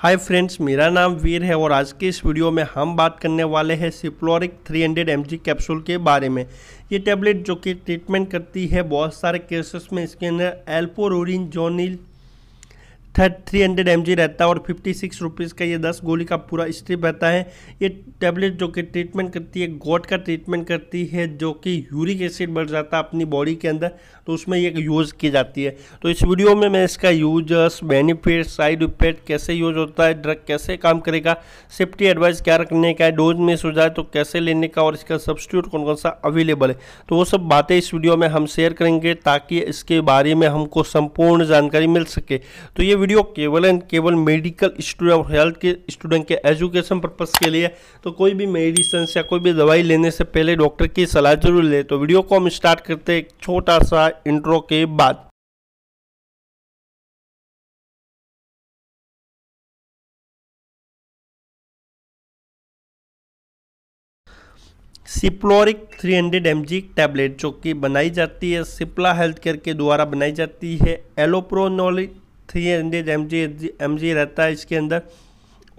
hi friends मेरा नाम वीर है और आज के इस वीडियो में हम बात करने वाले हैं सिप्लोरिक 300 हंड्रेड कैप्सूल के बारे में ये टैबलेट जो कि ट्रीटमेंट करती है बहुत सारे केसेस में इसके अंदर एल्पोरोरिन जोनिल थ्री हंड्रेड एम रहता है और फिफ्टी सिक्स रुपीज़ का ये दस गोली का पूरा स्ट्रिप रहता है ये टैबलेट जो कि ट्रीटमेंट करती है गोट का ट्रीटमेंट करती है जो कि यूरिक एसिड बढ़ जाता है अपनी बॉडी के अंदर तो उसमें ये यूज़ की जाती है तो इस वीडियो में मैं इसका यूजर्स बेनिफिट साइड इफेक्ट कैसे यूज होता है ड्रग कैसे काम करेगा सेफ्टी एडवाइस क्या रखने का है डोज में हो जाए तो कैसे लेने का और इसका सब्सिट्यूट कौन कौन सा अवेलेबल है तो वो सब बातें इस वीडियो में हम शेयर करेंगे ताकि इसके बारे में हमको संपूर्ण जानकारी मिल सके तो ये वीडियो केवल एंड केवल मेडिकल स्टूडेंट और हेल्थ के स्टूडेंट के एजुकेशन पर्पस के लिए तो कोई भी मेडिसिन या कोई भी दवाई लेने से पहले डॉक्टर की सलाह जरूर ले तो वीडियो को हम स्टार्ट करते हैं एक छोटा सा इंट्रो के बाद सिप्लोरिक 300 हंड्रेड एम टैबलेट जो कि बनाई जाती है सिप्ला हेल्थ केयर के द्वारा बनाई जाती है एलोप्रोनोलिक three hundred M G M G रहता है इसके अंदर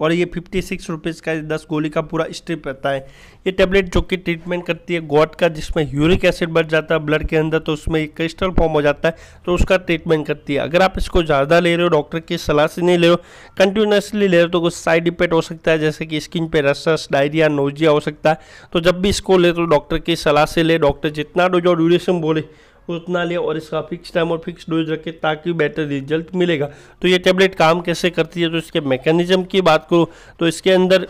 और ये फिफ्टी सिक्स रुपीज़ का दस गोली का पूरा स्ट्रिप रहता है ये टेबलेट जो कि ट्रीटमेंट करती है गॉट का जिसमें यूरिक एसिड बढ़ जाता है ब्लड के अंदर तो उसमें एक क्रिस्टल फॉर्म हो जाता है तो उसका ट्रीटमेंट करती है अगर आप इसको ज़्यादा ले रहे हो डॉक्टर की सलाह से नहीं ले रहे हो कंटिन्यूसली ले रहे हो तो कुछ साइड इफेक्ट हो सकता है जैसे कि स्किन पर रसस डायरिया नोजिया हो सकता है तो जब भी इसको ले तो डॉक्टर की सलाह से ले डॉक्टर जितना डोजो ड्यूरेशन बोले उतना ले और इसका फिक्स टाइम और फिक्स डोज रखें ताकि बेटर रिजल्ट मिलेगा तो ये टैबलेट काम कैसे करती है तो इसके मैकेनिज्म की बात करूँ तो इसके अंदर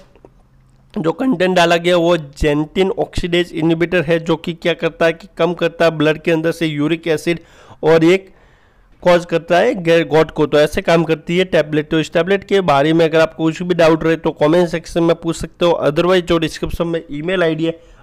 जो कंटेंट डाला गया वो जेंटिन ऑक्सीडेज इनिबिटर है जो कि क्या करता है कि कम करता है ब्लड के अंदर से यूरिक एसिड और एक कॉज करता है गॉड को तो ऐसे काम करती है टैबलेट तो इस टैबलेट के बारे में अगर आपको कुछ भी डाउट रहे तो कमेंट सेक्शन में पूछ सकते हो अदरवाइज जो डिस्क्रिप्शन में ईमेल आईडी है